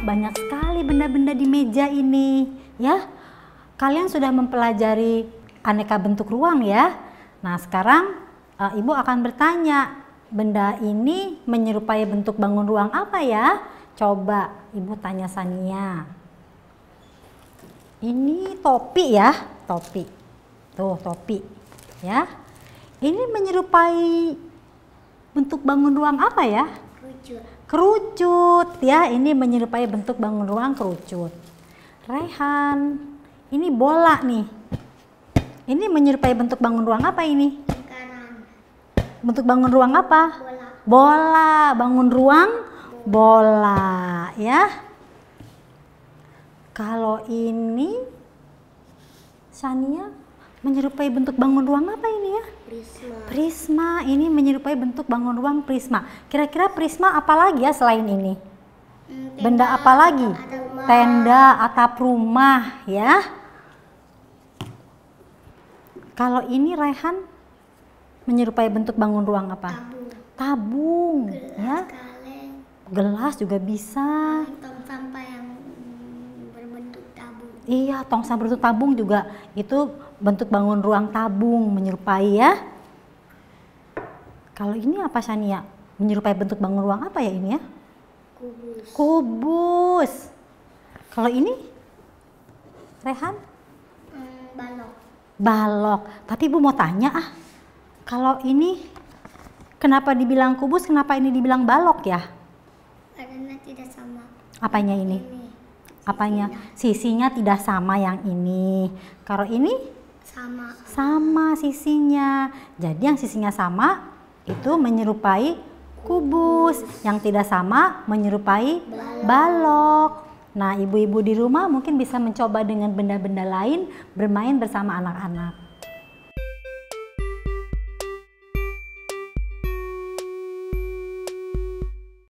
banyak sekali benda-benda di meja ini, ya. Kalian sudah mempelajari aneka bentuk ruang ya. Nah, sekarang uh, Ibu akan bertanya, benda ini menyerupai bentuk bangun ruang apa ya? Coba Ibu tanya Sania. Ini topi ya, topi. Tuh, topi. Ya. Ini menyerupai bentuk bangun ruang apa ya? kerucut ya ini menyerupai bentuk bangun ruang kerucut Rehan ini bola nih ini menyerupai bentuk bangun ruang apa ini bentuk bangun ruang apa bola, bola. bangun ruang bola ya kalau ini Sania menyerupai bentuk bangun ruang apa ini ya? Prisma. Prisma ini menyerupai bentuk bangun ruang prisma. Kira-kira prisma apa lagi ya selain ini? Hmm, tenda, Benda apa lagi? Rumah. Tenda, atap rumah, ya. Kalau ini Rehan menyerupai bentuk bangun ruang apa? Tabung, tabung gelas, ya. Gelas juga bisa. Iya, tong sampah itu tabung juga. Itu bentuk bangun ruang tabung menyerupai ya. Kalau ini apa Sania? Menyerupai bentuk bangun ruang apa ya ini ya? Kubus. Kubus. Kalau ini? Rehan? Mm, balok. Balok. Tapi Ibu mau tanya ah. Kalau ini kenapa dibilang kubus, kenapa ini dibilang balok ya? Karena tidak sama. Apanya ini? ini apanya sisinya tidak sama yang ini kalau ini sama sama sisinya jadi yang sisinya sama itu menyerupai kubus yang tidak sama menyerupai balok, balok. nah ibu-ibu di rumah mungkin bisa mencoba dengan benda-benda lain bermain bersama anak-anak